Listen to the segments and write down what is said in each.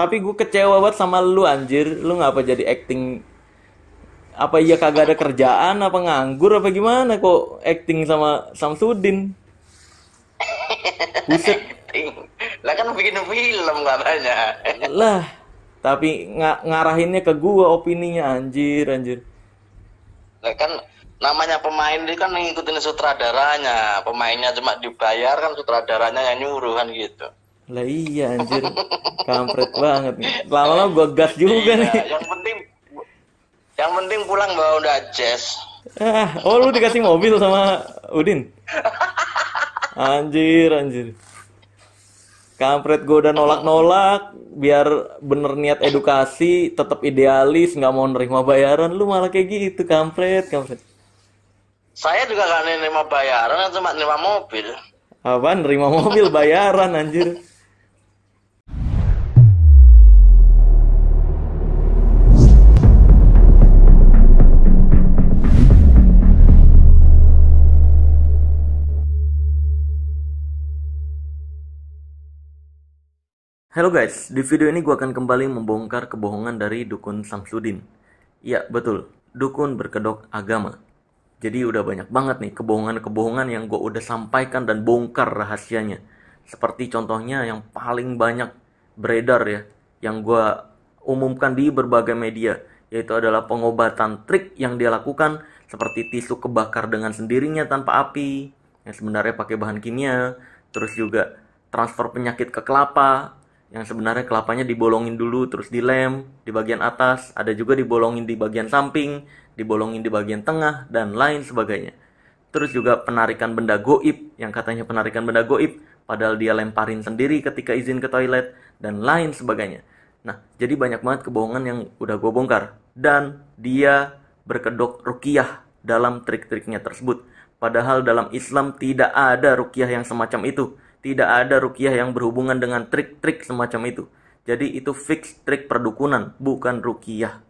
Tapi gue kecewa banget sama lu anjir. Lu ngapa jadi acting apa iya kagak ada kerjaan apa nganggur apa gimana kok acting sama Samsudin? Buset. lah kan bikin film katanya. lah, tapi ng ngarahinnya ke gua opininya anjir anjir. Lah kan namanya pemain dia kan ngikutin sutradaranya, pemainnya cuma dibayar kan sutradaranya yang nyuruh kan gitu. Lah iya anjir. Kampret banget nih. Lama-lama gua gas juga iya, nih. Yang penting yang penting pulang bawa udah jazz. Ah, oh lu dikasih mobil sama Udin. Anjir, anjir. Kampret gue udah nolak-nolak biar bener niat edukasi, tetap idealis, nggak mau nerima bayaran, lu malah kayak gitu, kampret, kampret. Saya juga gak nerima bayaran, cuma nerima mobil. apa nerima mobil bayaran anjir. Halo guys, di video ini gue akan kembali membongkar kebohongan dari Dukun Samsudin. Ya betul. Dukun berkedok agama. Jadi udah banyak banget nih kebohongan-kebohongan yang gue udah sampaikan dan bongkar rahasianya. Seperti contohnya yang paling banyak beredar ya, yang gue umumkan di berbagai media, yaitu adalah pengobatan trik yang dia lakukan seperti tisu kebakar dengan sendirinya tanpa api, yang sebenarnya pakai bahan kimia, terus juga transfer penyakit ke kelapa, yang sebenarnya kelapanya dibolongin dulu terus dilem di bagian atas, ada juga dibolongin di bagian samping, dibolongin di bagian tengah dan lain sebagainya. Terus juga penarikan benda goib yang katanya penarikan benda goib padahal dia lemparin sendiri ketika izin ke toilet dan lain sebagainya. Nah, jadi banyak banget kebohongan yang udah gue bongkar dan dia berkedok rukiah dalam trik-triknya tersebut. Padahal dalam Islam tidak ada rukiah yang semacam itu tidak ada rukiah yang berhubungan dengan trik-trik semacam itu. Jadi itu fix trik perdukunan, bukan rukiah.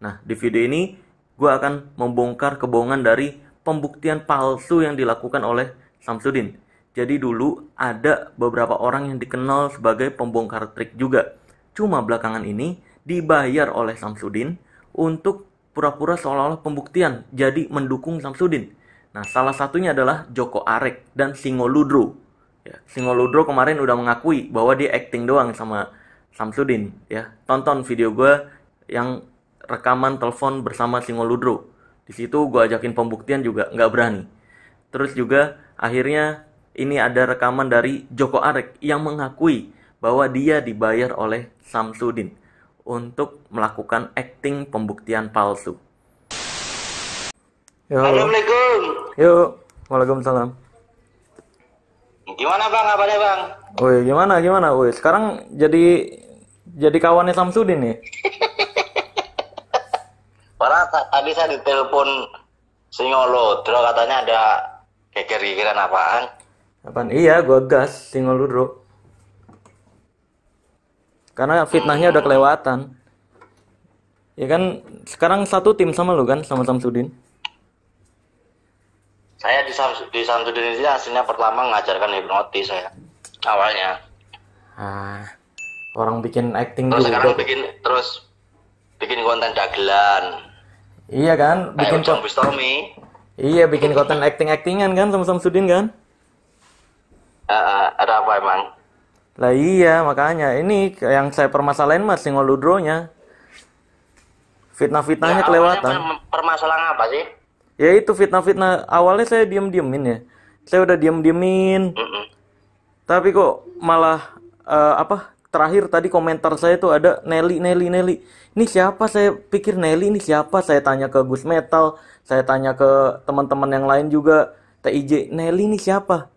Nah, di video ini gue akan membongkar kebohongan dari pembuktian palsu yang dilakukan oleh Samsudin. Jadi dulu ada beberapa orang yang dikenal sebagai pembongkar trik juga. Cuma belakangan ini dibayar oleh Samsudin untuk pura-pura seolah-olah pembuktian, jadi mendukung Samsudin. Nah, salah satunya adalah Joko Arek dan Singo Ludro. Ya, Singoludro kemarin udah mengakui bahwa dia acting doang sama Samsudin ya. Tonton video gue yang rekaman telepon bersama Singoludro. Di situ gue ajakin pembuktian juga nggak berani. Terus juga akhirnya ini ada rekaman dari Joko Arek yang mengakui bahwa dia dibayar oleh Samsudin untuk melakukan acting pembuktian palsu. Yo. Assalamualaikum. Yuk, Waalaikumsalam. Gimana bang, apa deh bang? Woi, oh, iya, gimana, gimana? Woi, sekarang jadi jadi kawannya Samsudin nih. Orang tadi saya ditelepon terus katanya ada geger apaan? Apaan? Iya, gua gas Singolodro. Karena fitnahnya hmm. udah kelewatan. Ya kan sekarang satu tim sama lu kan sama Samsudin? saya di, di Samsudin ini aslinya pertama mengajarkan hipnotis saya awalnya ah, orang bikin acting terus juga sekarang bikin terus bikin konten dagelan iya kan bikin konten iya bikin konten acting actingan kan sama Samsudin kan uh, ada apa emang lah iya makanya ini yang saya permasalahin mas singoludronya fitnah-fitnahnya ya, kelewatan permasalahan apa sih ya itu fitnah-fitnah awalnya saya diem-diemin ya saya udah diem-diemin tapi kok malah uh, apa terakhir tadi komentar saya tuh ada Nelly Nelly Nelly ini siapa saya pikir Nelly ini siapa saya tanya ke Gus Metal saya tanya ke teman-teman yang lain juga TIJ Nelly ini siapa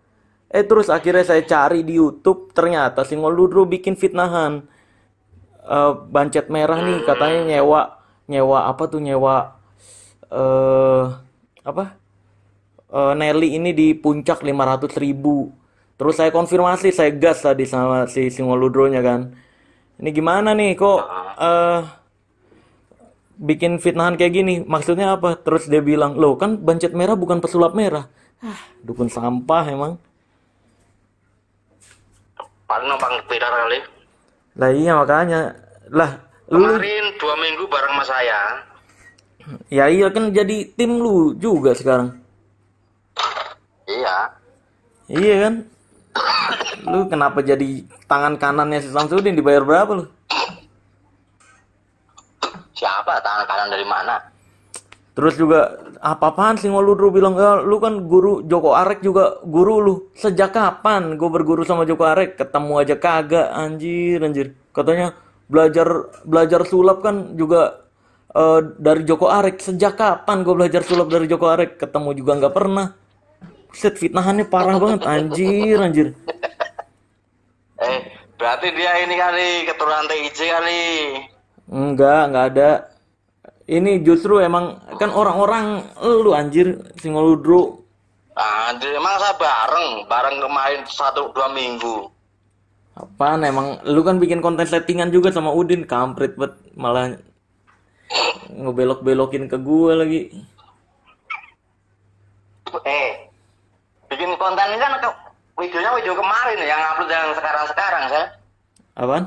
eh terus akhirnya saya cari di YouTube ternyata si Ngoludro bikin fitnahan uh, bancet merah nih katanya nyewa nyewa apa tuh nyewa eh uh, apa e, Nelly ini di puncak 500 ribu terus saya konfirmasi saya gas tadi sama si Singoludronya kan ini gimana nih kok e, bikin fitnahan kayak gini maksudnya apa terus dia bilang loh kan bancet merah bukan pesulap merah ah dukun sampah emang paling bang tidak kali lah iya makanya lah kemarin lu... dua minggu bareng mas saya Ya iya kan jadi tim lu juga sekarang. Iya. Iya kan? lu kenapa jadi tangan kanannya si Samsudin dibayar berapa lu? Siapa tangan kanan dari mana? Terus juga apa-apaan sih lu dulu bilang ya, lu kan guru Joko Arek juga guru lu. Sejak kapan gue berguru sama Joko Arek? Ketemu aja kagak anjir anjir. Katanya belajar belajar sulap kan juga uh, dari Joko Arek sejak kapan gue belajar sulap dari Joko Arek ketemu juga nggak pernah set fitnahannya parah banget anjir anjir eh berarti dia ini kali keturunan TIJ kali enggak enggak ada ini justru emang kan orang-orang lu anjir dulu. anjir emang saya bareng bareng kemarin satu dua minggu apaan emang lu kan bikin konten settingan juga sama Udin kampret bet malah ngebelok-belokin ke gue lagi eh bikin konten ini kan ke, videonya video kemarin yang upload yang sekarang-sekarang saya apaan?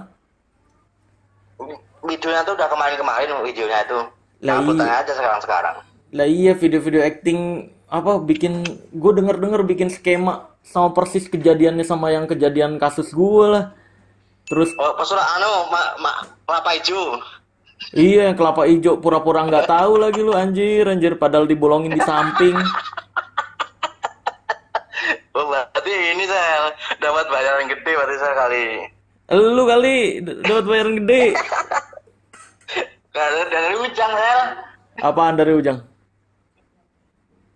videonya tuh udah kemarin-kemarin videonya itu lah iya. aja sekarang-sekarang lah iya video-video acting apa bikin gue denger-denger bikin skema sama persis kejadiannya sama yang kejadian kasus gue lah terus oh, pas anu ma, ma, kelapa hijau Iya, yang kelapa hijau pura-pura nggak tahu lagi lu anjir, anjir padahal dibolongin di samping. Oh, berarti ini saya dapat bayaran gede berarti saya kali. Lu kali dapat bayaran gede. dari, dari Ujang, Sel. Apaan dari Ujang?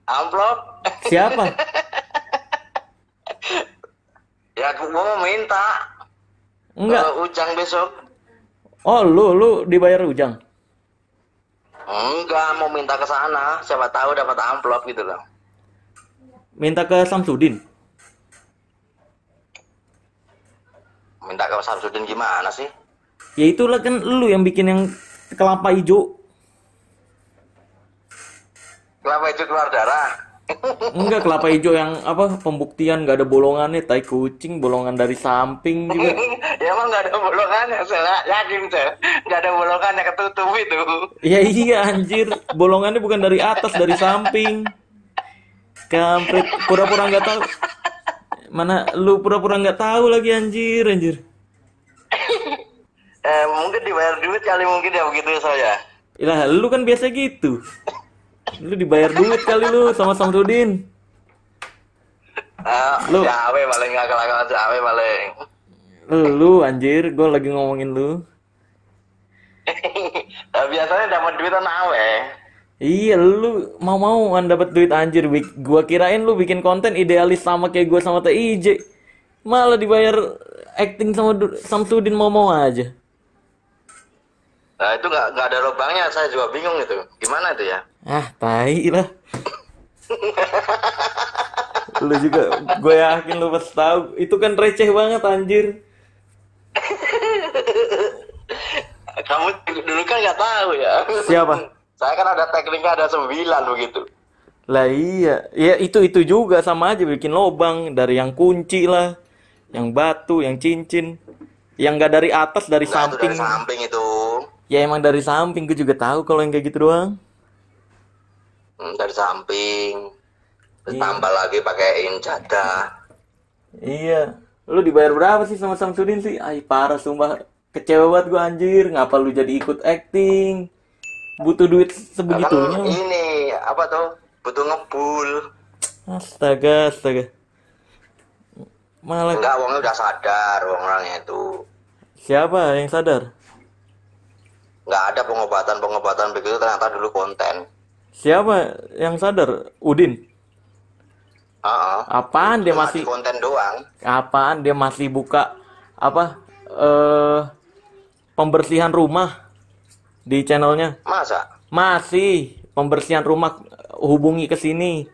Amplop. Siapa? ya, aku mau minta. Enggak. Ujang besok Oh, lu lu dibayar Ujang? Enggak, mau minta ke sana. Siapa tahu dapat amplop gitu loh. Minta ke Samsudin. Minta ke Samsudin gimana sih? Ya itulah kan lu yang bikin yang kelapa hijau. Kelapa hijau keluar darah. Enggak kelapa hijau yang apa pembuktian nggak ada bolongannya, tai kucing bolongan dari samping juga. ya emang nggak ada bolongannya, salah yakin tuh nggak ada bolongannya ketutup itu. ya iya anjir, bolongannya bukan dari atas dari samping. Kampret, pura-pura nggak tahu. Mana lu pura-pura nggak tahu lagi anjir anjir. eh mungkin dibayar duit kali mungkin ya begitu saya. Ilah, ya. lu kan biasa gitu. Lu dibayar duit kali lu sama Samsudin. Uh, ah, lu cawe ya, paling nggak kelakuan cawe paling. Lu anjir, gue lagi ngomongin lu. nah, biasanya dapat duit kan awe. Iya, lu mau-mauan mau dapat duit anjir. gue kirain lu bikin konten idealis sama kayak gue sama TIJ. Malah dibayar acting sama Samsudin mau-mau aja. Nah, itu nggak nggak ada lubangnya, saya juga bingung itu. Gimana itu ya? ah tai lah lu juga gue yakin lu pasti tahu itu kan receh banget anjir kamu dulu kan nggak tahu ya siapa saya kan ada tekniknya ada sembilan begitu lah iya ya itu itu juga sama aja bikin lobang dari yang kunci lah yang batu yang cincin yang nggak dari atas dari nah, samping dari samping itu ya emang dari samping gue juga tahu kalau yang kayak gitu doang Hmm, dari samping iya. ditambah iya. lagi pakaiin jada iya lu dibayar berapa sih sama Samsudin sih ay parah sumpah kecewa banget gua anjir ngapa lu jadi ikut acting butuh duit sebegitunya kan ini apa tuh butuh ngebul astaga astaga malah enggak uangnya udah sadar uang orangnya itu siapa yang sadar nggak ada pengobatan pengobatan begitu ternyata dulu konten Siapa yang sadar? Udin. Uh-uh. Apaan dia masih konten doang? Apaan dia masih buka apa eh pembersihan rumah di channelnya? Masa? Masih pembersihan rumah hubungi ke sini.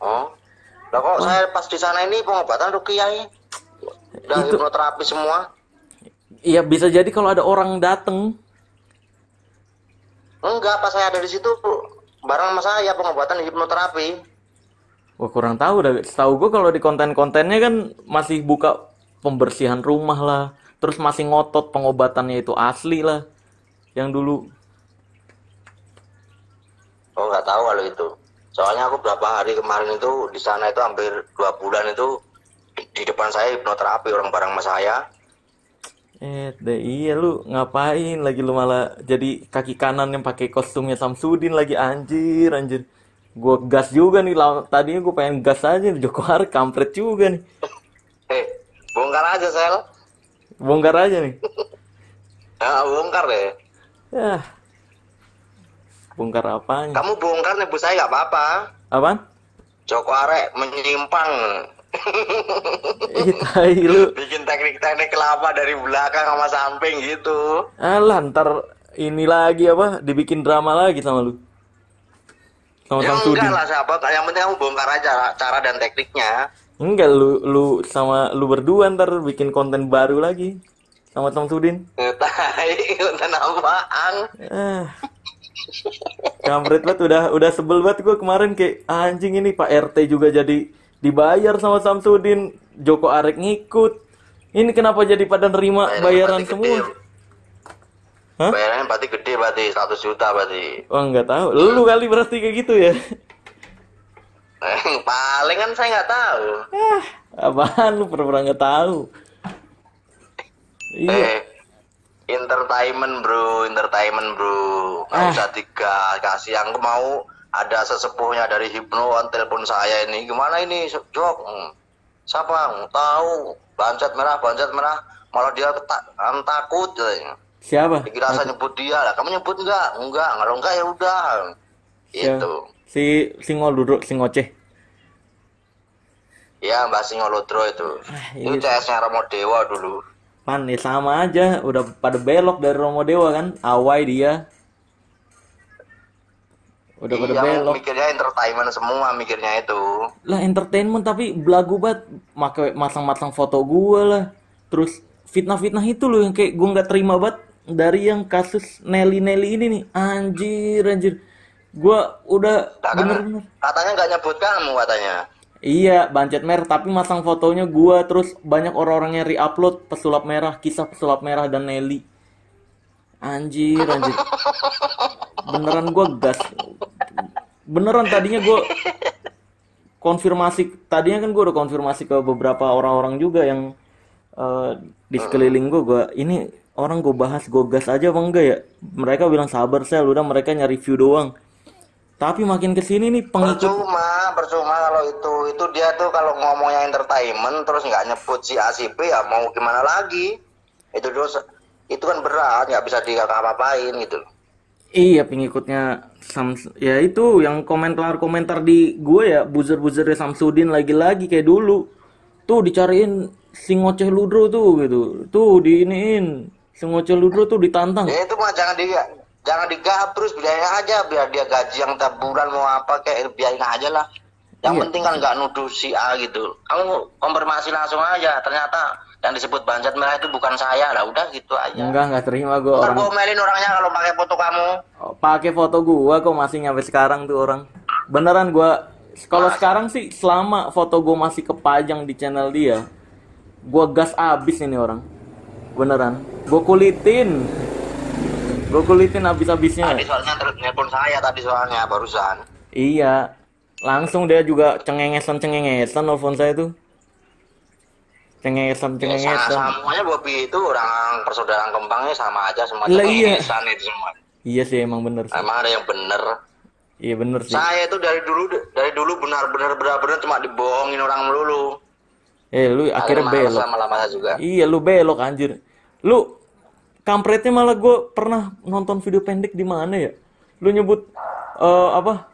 Oh. Lah kok saya pas di sana ini pengobatan rukiah ya? Dan hipnoterapi semua. Iya bisa jadi kalau ada orang dateng Enggak, pas saya ada di situ bareng sama saya pengobatan hipnoterapi. Wah kurang tahu dah. Setahu gue kalau di konten-kontennya kan masih buka pembersihan rumah lah, terus masih ngotot pengobatannya itu asli lah, yang dulu. Oh nggak tahu kalau itu. Soalnya aku berapa hari kemarin itu di sana itu hampir dua bulan itu di, di depan saya hipnoterapi orang bareng sama saya. Eh, iya lu ngapain lagi lu malah jadi kaki kanan yang pakai kostumnya Samsudin lagi anjir anjir. Gua gas juga nih lawan tadinya gua pengen gas aja nih Joko Har kampret juga nih. Eh, bongkar aja sel. Bongkar aja nih. ya, bongkar deh. Ya. Bongkar apanya? Kamu bongkar nih, bu saya nggak apa-apa. Apaan? Joko Arek menyimpang. Itai iya, lu. Bikin teknik-teknik kelapa dari belakang sama samping gitu. Alah ntar ini lagi apa? Dibikin drama lagi sama lu. Sama ya, Enggak lah siapa? yang penting kamu bongkar aja cara dan tekniknya. Enggak lu lu sama lu berdua ntar bikin konten baru lagi sama Sudin. Eh, tai konten apaan? Eh. Ah. Kamret banget udah udah sebel banget gue kemarin kayak ah, anjing ini Pak RT juga jadi dibayar sama Samsudin Joko Arek ngikut ini kenapa jadi pada nerima bayaran, bayaran semua gede. Hah? bayarannya pasti gede berarti 100 juta berarti wah oh, enggak tahu lu kali berarti kayak gitu ya eh, paling kan saya enggak tahu eh, apaan lu pernah enggak tahu iya eh, entertainment bro entertainment bro nggak ah. usah kasih yang mau ada sesepuhnya dari Hipnoan telepon saya ini gimana ini Jok hmm. siapa hmm, tahu bancat merah bancat merah malah dia tak, kan takut siapa dikira saya nyebut dia lah kamu nyebut enggak enggak kalau enggak ya udah itu si singol duduk singoceh ceh ya mbak singo itu ah, ini iya. itu CS nya Romo Dewa dulu pan ya sama aja udah pada belok dari Romo Dewa kan awai dia Udah pada iya, belok. mikirnya entertainment semua mikirnya itu. Lah entertainment tapi belagu banget make masang masang foto gue lah. Terus fitnah-fitnah itu loh yang kayak gue nggak terima banget dari yang kasus Nelly Nelly ini nih. Anjir anjir. Gue udah nah, kan bener, Katanya nggak nyebut kamu katanya. Iya, bancet mer. tapi masang fotonya gua terus banyak orang orangnya yang re-upload pesulap merah, kisah pesulap merah dan Nelly. Anjir, anjir. beneran gue gas beneran tadinya gue konfirmasi tadinya kan gue udah konfirmasi ke beberapa orang-orang juga yang uh, di sekeliling gue gue ini orang gue bahas gue gas aja bang enggak ya mereka bilang sabar sel udah mereka nyari view doang tapi makin kesini nih pengikut percuma percuma kalau itu itu dia tuh kalau ngomongnya entertainment terus nggak nyebut si acp ya mau gimana lagi itu dosa itu kan berat nggak bisa apa apain gitu loh Iya pengikutnya Sam, ya itu yang komentar-komentar di gue ya buzzer-buzzer Samsudin lagi-lagi kayak dulu tuh dicariin singoceh ludro tuh gitu tuh diiniin singoceh ludro tuh ditantang ya itu mah jangan dia jangan digahap terus biarin aja biar dia gaji yang tiap mau apa kayak biarin aja lah yang iya. penting kan nggak nuduh si A gitu kamu konfirmasi langsung aja ternyata yang disebut banjat merah itu bukan saya lah udah gitu aja enggak enggak terima gue orang gue melin orangnya kalau pakai foto kamu oh, pakai foto gue kok masih nyampe sekarang tuh orang beneran gue kalau sekarang sih selama foto gue masih kepajang di channel dia gue gas abis ini orang beneran gue kulitin gue kulitin abis-abisnya tadi soalnya telepon saya tadi soalnya barusan iya langsung dia juga cengengesan cengengesan nelfon saya tuh cengengesan cengengesan ya, semuanya bobi itu orang persaudaraan kembangnya sama aja semua lah, iya. itu semua iya sih emang bener sih. emang ada yang bener iya bener sih saya itu dari dulu dari dulu benar-benar benar-benar cuma dibohongin orang melulu eh lu Lalu akhirnya belok lama-lama juga iya lu belok anjir lu kampretnya malah gue pernah nonton video pendek di mana ya lu nyebut uh, apa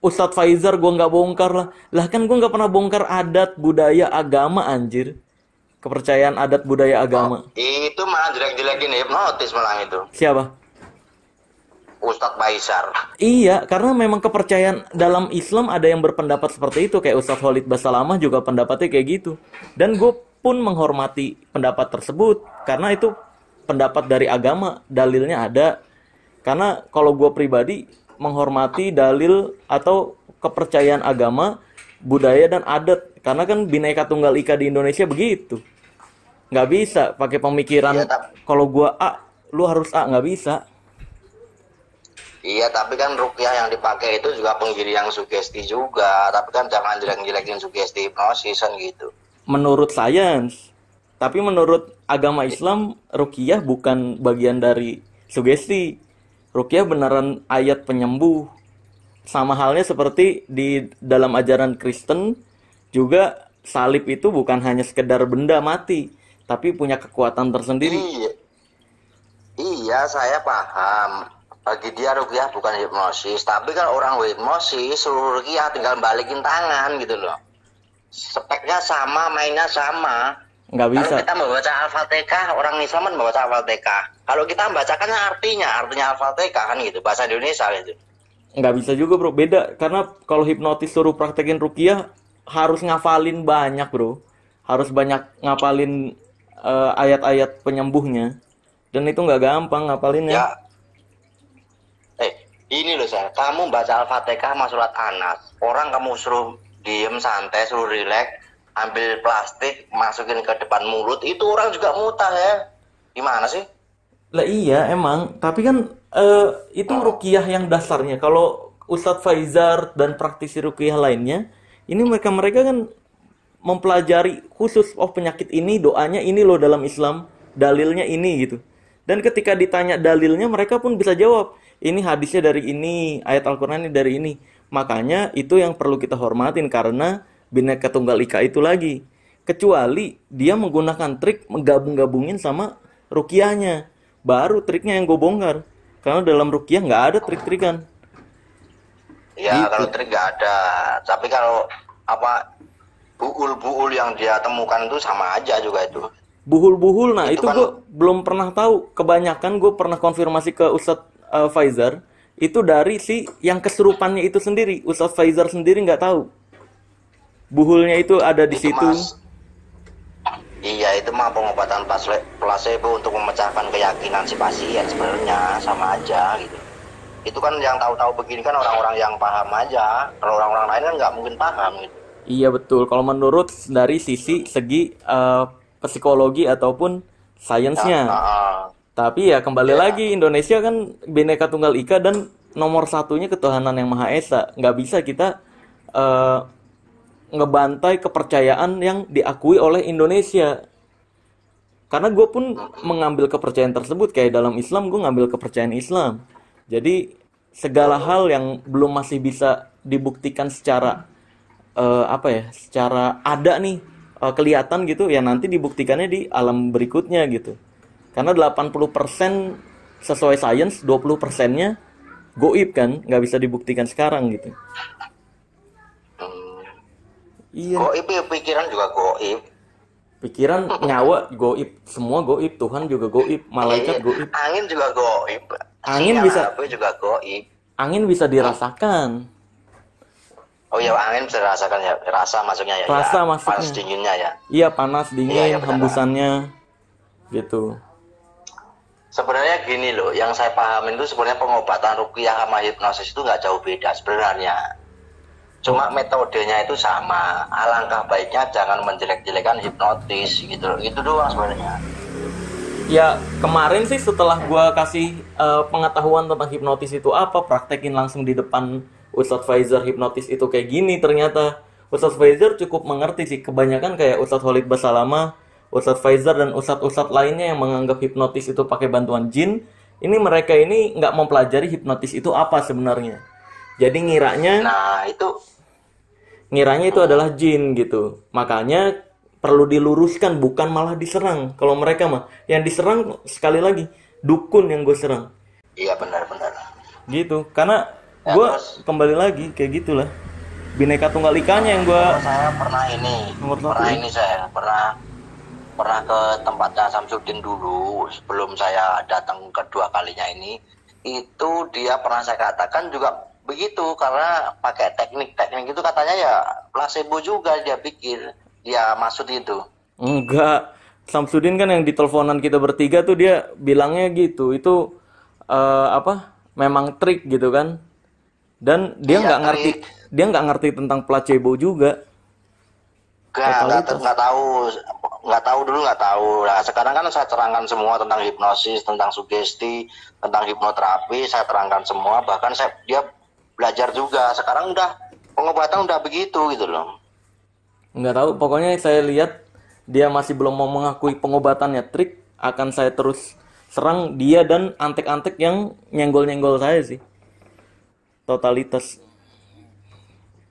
Ustadz Faizar gue nggak bongkar lah lah kan gue nggak pernah bongkar adat budaya agama anjir kepercayaan adat budaya agama. Oh, itu malah jelek-jelekin ya, hipnotis malah itu. Siapa? Ustadz Baisar. Iya, karena memang kepercayaan dalam Islam ada yang berpendapat seperti itu. Kayak Ustadz Khalid Basalamah juga pendapatnya kayak gitu. Dan gue pun menghormati pendapat tersebut. Karena itu pendapat dari agama, dalilnya ada. Karena kalau gue pribadi menghormati dalil atau kepercayaan agama, budaya, dan adat karena kan bineka tunggal ika di Indonesia begitu nggak bisa pakai pemikiran iya, kalau gua A lu harus A nggak bisa Iya, tapi kan rukyah yang dipakai itu juga penggiri yang sugesti juga. Tapi kan jangan jelek-jelekin sugesti hipnosis kan gitu. Menurut sains, tapi menurut agama Islam, rukyah bukan bagian dari sugesti. Rukyah beneran ayat penyembuh. Sama halnya seperti di dalam ajaran Kristen, juga salib itu bukan hanya sekedar benda mati, tapi punya kekuatan tersendiri. Iya, iya saya paham. Bagi dia rukiah bukan hipnosis, tapi kan orang hipnosis seluruh rukiah tinggal balikin tangan gitu loh. Speknya sama, mainnya sama. Nggak bisa. Kalau kita membaca Al-Fatihah, orang Islam membaca Al-Fatihah. Kalau kita membacakannya artinya, artinya Al-Fatihah kan gitu, bahasa Indonesia gitu. Nggak bisa juga bro, beda. Karena kalau hipnotis suruh praktekin rukiah, harus ngafalin banyak bro harus banyak ngapalin uh, eh, ayat-ayat penyembuhnya dan itu nggak gampang ngapalinnya ya. eh ini loh saya kamu baca al-fatihah sama surat anas orang kamu suruh diem santai suruh rileks ambil plastik masukin ke depan mulut itu orang juga mutah ya gimana sih lah iya emang tapi kan uh, itu oh. rukiah yang dasarnya kalau Ustadz Faizar dan praktisi rukiah lainnya ini mereka mereka kan mempelajari khusus oh penyakit ini doanya ini loh dalam Islam dalilnya ini gitu dan ketika ditanya dalilnya mereka pun bisa jawab ini hadisnya dari ini ayat Al-Quran ini dari ini makanya itu yang perlu kita hormatin karena bineka tunggal ika itu lagi kecuali dia menggunakan trik menggabung-gabungin sama rukiahnya baru triknya yang gue bongkar karena dalam rukiah nggak ada trik-trikan ya gitu. kalau trik nggak ada tapi kalau apa buul-buul yang dia temukan itu sama aja juga itu buhul-buhul nah itu, itu kan, gue belum pernah tahu kebanyakan gue pernah konfirmasi ke Ustadz uh, eh, Pfizer itu dari si yang keserupannya itu sendiri Ustadz Pfizer sendiri nggak tahu buhulnya itu ada di itu situ mas, iya itu mah pengobatan placebo untuk memecahkan keyakinan si pasien sebenarnya sama aja gitu itu kan yang tahu-tahu begini kan orang-orang yang paham aja kalau orang-orang lain kan nggak mungkin paham gitu iya betul kalau menurut dari sisi segi uh, psikologi ataupun sainsnya ya, uh, tapi ya kembali ya. lagi Indonesia kan bineka tunggal ika dan nomor satunya ketuhanan yang maha esa nggak bisa kita uh, ngebantai kepercayaan yang diakui oleh Indonesia karena gue pun mengambil kepercayaan tersebut kayak dalam Islam gue ngambil kepercayaan Islam jadi segala hal yang belum masih bisa dibuktikan secara uh, apa ya, secara ada nih uh, kelihatan gitu ya nanti dibuktikannya di alam berikutnya gitu. Karena 80% sesuai sains, 20%-nya goib kan, nggak bisa dibuktikan sekarang gitu. Hmm. Iya. Goib ya pikiran juga goib pikiran nyawa goib semua goib Tuhan juga goib iya, iya. malaikat goib angin juga goib angin iya, bisa apa juga goib angin bisa dirasakan oh iya, angin bisa dirasakan ya rasa masuknya ya, ya rasa ya, masuknya panas dinginnya ya iya panas dingin iya, ya, hembusannya gitu sebenarnya gini loh yang saya pahamin itu sebenarnya pengobatan rukiah sama hipnosis itu nggak jauh beda sebenarnya cuma hmm. metodenya itu sama alangkah baiknya jangan menjelek-jelekan hipnotis gitu itu doang sebenarnya ya kemarin sih setelah gue kasih uh, pengetahuan tentang hipnotis itu apa praktekin langsung di depan Ustadz Faizer hipnotis itu kayak gini ternyata Ustadz Faizer cukup mengerti sih kebanyakan kayak Ustadz Holid Basalama Ustadz Faizer dan Ustadz-Ustadz lainnya yang menganggap hipnotis itu pakai bantuan jin ini mereka ini nggak mempelajari hipnotis itu apa sebenarnya jadi ngiranya nah itu ngiranya itu adalah jin gitu makanya perlu diluruskan bukan malah diserang kalau mereka mah yang diserang sekali lagi dukun yang gue serang iya benar-benar gitu karena ya, gue kembali lagi kayak gitulah bineka tunggal ikannya yang gue saya pernah ini nomor pernah ini saya pernah pernah ke tempatnya Samsudin dulu sebelum saya datang kedua kalinya ini itu dia pernah saya katakan juga begitu karena pakai teknik-teknik itu katanya ya placebo juga dia pikir Ya maksud itu. Enggak. Samsudin kan yang di teleponan kita bertiga tuh dia bilangnya gitu. Itu uh, apa? Memang trik gitu kan. Dan dia iya, nggak ya, ngerti dia nggak ngerti tentang placebo juga. Gak, nggak tahu nggak tahu dulu nggak tahu nah sekarang kan saya terangkan semua tentang hipnosis tentang sugesti tentang hipnoterapi saya terangkan semua bahkan saya dia belajar juga sekarang udah pengobatan udah begitu gitu loh nggak tahu pokoknya saya lihat dia masih belum mau mengakui pengobatannya trik akan saya terus serang dia dan antek-antek yang nyenggol-nyenggol saya sih totalitas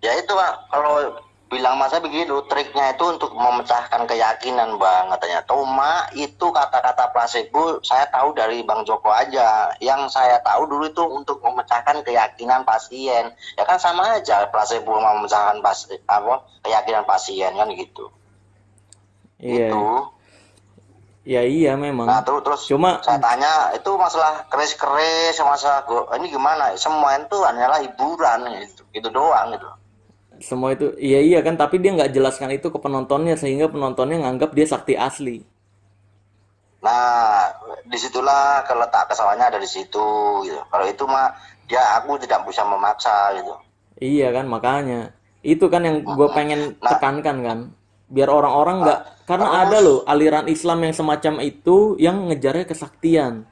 ya itu pak kalau bilang masa begitu triknya itu untuk memecahkan keyakinan bang katanya Toma itu kata-kata placebo saya tahu dari bang Joko aja yang saya tahu dulu itu untuk memecahkan keyakinan pasien ya kan sama aja placebo memecahkan pas apa keyakinan pasien kan gitu iya itu ya iya memang nah terus terus cuma saya tanya itu masalah keris keris masalah ini gimana semua itu hanyalah hiburan gitu gitu doang gitu semua itu iya iya kan tapi dia nggak jelaskan itu ke penontonnya sehingga penontonnya nganggap dia sakti asli nah disitulah keletak kesalahannya ada di situ gitu kalau itu mah dia ya aku tidak bisa memaksa gitu iya kan makanya itu kan yang gue nah, pengen nah, tekankan kan biar orang-orang nggak -orang nah, karena ada loh aliran Islam yang semacam itu yang ngejarnya kesaktian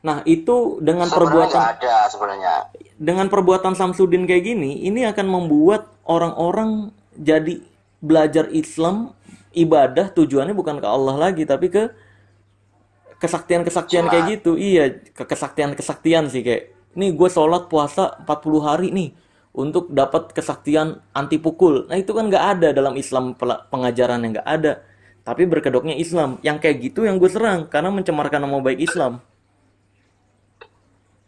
Nah itu dengan perbuatan ada sebenarnya dengan perbuatan Samsudin kayak gini, ini akan membuat orang-orang jadi belajar Islam ibadah tujuannya bukan ke Allah lagi tapi ke kesaktian-kesaktian kayak gitu iya ke kesaktian-kesaktian sih kayak ini gue sholat puasa 40 hari nih untuk dapat kesaktian anti pukul nah itu kan nggak ada dalam Islam pengajaran yang nggak ada tapi berkedoknya Islam yang kayak gitu yang gue serang karena mencemarkan nama baik Islam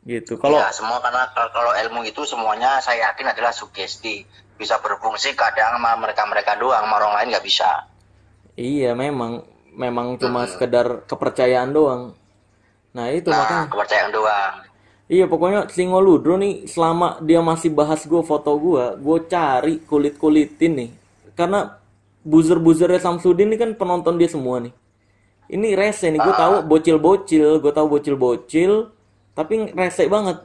gitu kalau ya, semua karena kalau ilmu itu semuanya saya yakin adalah sugesti bisa berfungsi kadang sama mereka-mereka doang, sama orang lain nggak bisa. Iya, memang memang cuma hmm. sekedar kepercayaan doang. Nah, itu nah, makanya kepercayaan doang. Iya, pokoknya Singo Ludro nih selama dia masih bahas gue foto gue, gue cari kulit-kulitin nih. Karena buzzer-buzzernya Samsudin ini kan penonton dia semua nih. Ini rese nih, gue ah. tahu bocil-bocil, gue tahu bocil-bocil, tapi rese banget.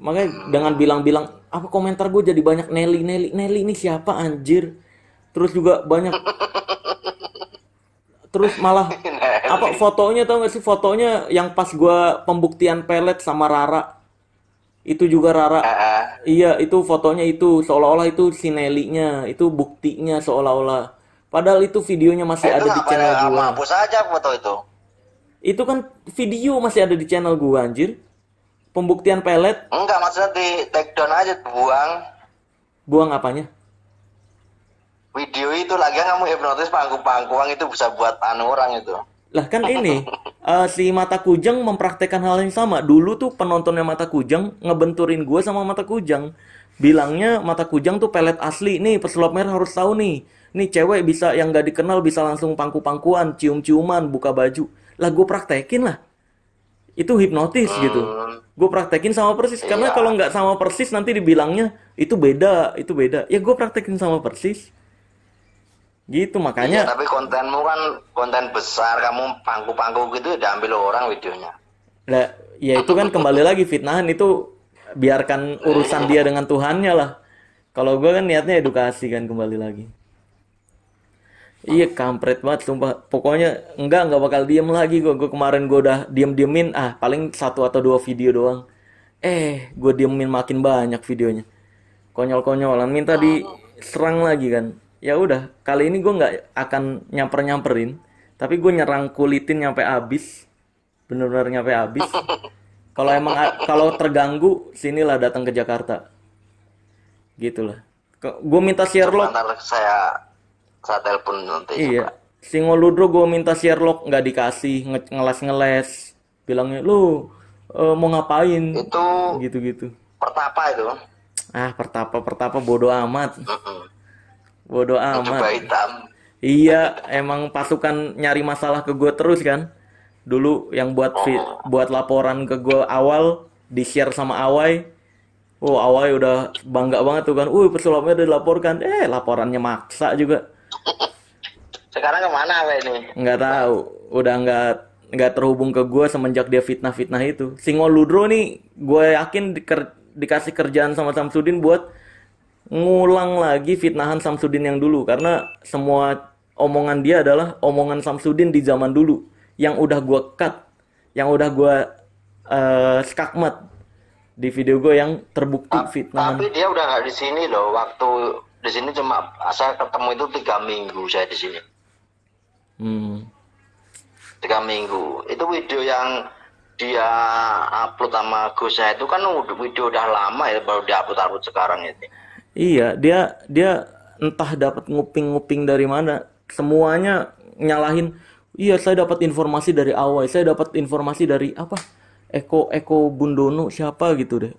Makanya hmm. dengan bilang-bilang apa komentar gue jadi banyak Nelly Nelly Nelly ini siapa anjir terus juga banyak terus malah Nelly. apa fotonya tau gak sih fotonya yang pas gue pembuktian pelet sama Rara itu juga Rara uh iya itu fotonya itu seolah-olah itu si Nelly-nya itu buktinya seolah-olah padahal itu videonya masih itu ada di channel gue hapus aja foto itu itu kan video masih ada di channel gue anjir Pembuktian pelet? Enggak, maksudnya di take down aja, buang. Buang apanya? Video itu lagi kamu hipnotis pangku-pangkuang itu bisa buat anu orang itu. Lah kan ini uh, si Mata Kujang mempraktekkan hal yang sama. Dulu tuh penontonnya Mata Kujang ngebenturin gue sama Mata Kujang. Bilangnya Mata Kujang tuh pelet asli. Nih pesulap merah harus tahu nih. Nih cewek bisa yang gak dikenal bisa langsung pangku-pangkuan, cium-ciuman, buka baju. Lah gue praktekin lah itu hipnotis hmm. gitu gue praktekin sama persis iya. karena kalau nggak sama persis nanti dibilangnya itu beda itu beda ya gue praktekin sama persis gitu makanya iya, tapi kontenmu kan konten besar kamu pangku-pangku gitu udah ya ambil orang videonya nah ya itu kan kembali lagi fitnahan itu biarkan iya. urusan dia dengan Tuhannya lah kalau gue kan niatnya edukasi kan kembali lagi Iya kampret banget sumpah. Pokoknya enggak enggak bakal diem lagi gue. gua kemarin gue udah diem diemin ah paling satu atau dua video doang. Eh gue diemin makin banyak videonya. Konyol konyolan minta diserang lagi kan. Ya udah kali ini gue nggak akan nyamper nyamperin. Tapi gue nyerang kulitin nyampe abis. Bener-bener nyampe abis. Kalau emang kalau terganggu sinilah datang ke Jakarta. Gitulah. Gue minta Sherlock. Saya saya telepon nanti iya si Singoludro gue minta Sherlock nggak dikasih nge ngeles ngeles bilangnya lu uh, mau ngapain itu gitu gitu pertapa itu ah pertapa pertapa bodoh amat bodoh amat hitam. iya emang pasukan nyari masalah ke gue terus kan dulu yang buat oh. buat laporan ke gue awal di share sama Awai Oh Awai udah bangga banget tuh kan, uh pesulapnya udah dilaporkan, eh laporannya maksa juga sekarang kemana apa ini nggak tahu udah nggak nggak terhubung ke gue semenjak dia fitnah-fitnah itu singol Ludro nih gue yakin diker, dikasih kerjaan sama Samsudin buat ngulang lagi fitnahan Samsudin yang dulu karena semua omongan dia adalah omongan Samsudin di zaman dulu yang udah gue cut yang udah gue uh, skakmat di video gue yang terbukti A fitnah tapi dia udah gak di sini loh waktu di sini cuma saya ketemu itu tiga minggu saya di sini hmm. tiga minggu itu video yang dia upload sama saya itu kan video udah lama ya baru dia upload upload sekarang ini iya dia dia entah dapat nguping-nguping dari mana semuanya nyalahin iya saya dapat informasi dari awal saya dapat informasi dari apa Eko Eko Bundono siapa gitu deh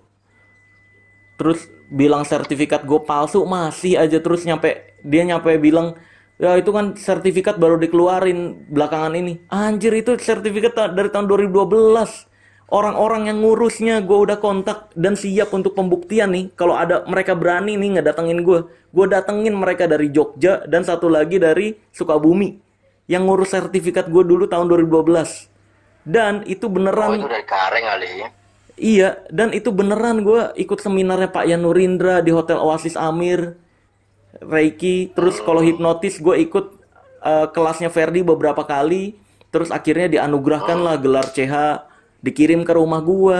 terus bilang sertifikat gue palsu masih aja terus nyampe dia nyampe bilang Ya itu kan sertifikat baru dikeluarin belakangan ini. Anjir itu sertifikat dari tahun 2012. Orang-orang yang ngurusnya gue udah kontak dan siap untuk pembuktian nih. Kalau ada mereka berani nih ngedatengin gue. Gue datengin mereka dari Jogja dan satu lagi dari Sukabumi. Yang ngurus sertifikat gue dulu tahun 2012. Dan itu beneran... Oh, itu dari Kareng kali ya? Iya, dan itu beneran gue ikut seminarnya Pak Yanurindra di Hotel Oasis Amir reiki terus kalau hipnotis gue ikut uh, kelasnya Ferdi beberapa kali terus akhirnya dianugerahkan lah gelar CH dikirim ke rumah gue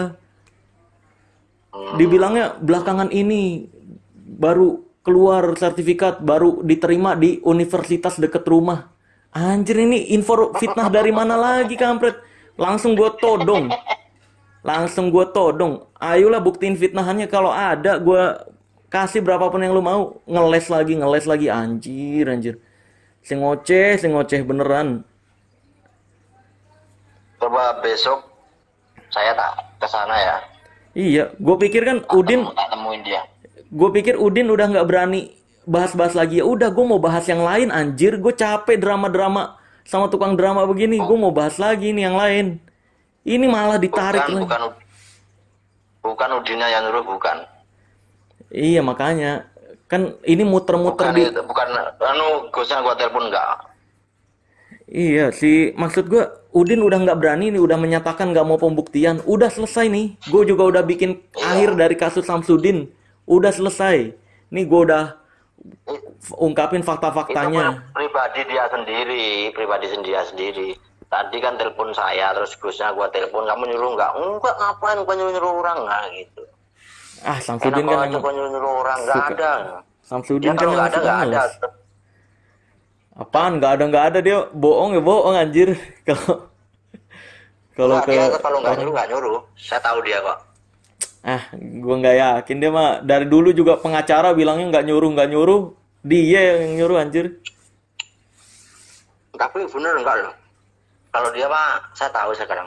dibilangnya belakangan ini baru keluar sertifikat baru diterima di universitas dekat rumah anjir ini info fitnah dari mana lagi kampret langsung gue todong langsung gue todong ayolah buktiin fitnahannya kalau ada gue kasih berapapun yang lu mau ngeles lagi ngeles lagi anjir anjir sing ngoceh sing ngoceh beneran coba besok saya tak ke sana ya iya gue pikir kan tak Udin temu, tak dia gue pikir Udin udah nggak berani bahas-bahas lagi ya udah gue mau bahas yang lain anjir gue capek drama-drama sama tukang drama begini oh. gue mau bahas lagi nih yang lain ini malah ditarik bukan, lagi. bukan bukan Udinnya yang nyuruh bukan Iya makanya kan ini muter-muter di itu, bukan anu khususnya gua telepon enggak. Iya sih maksud gua Udin udah nggak berani nih udah menyatakan nggak mau pembuktian udah selesai nih gue juga udah bikin iya. akhir dari kasus Samsudin udah selesai nih gue udah ungkapin fakta-faktanya kan pribadi dia sendiri pribadi dia sendiri tadi kan telepon saya terus Gusnya gua telepon kamu nyuruh nggak enggak ngapain gue nyuruh nyuruh orang nggak gitu ah Samsudin kan yang suka nyuruh orang nggak ada Samsudin ya, kan nggak suka gak ada. apaan nggak ada nggak ada dia bohong ya bohong anjir kalau kalau ke kalau nggak nyuruh nggak nyuruh saya tahu dia kok ah gue nggak yakin dia mah dari dulu juga pengacara bilangnya nggak nyuruh nggak nyuruh dia yang nyuruh anjir tapi bener enggak loh kalau dia mah saya tahu sekarang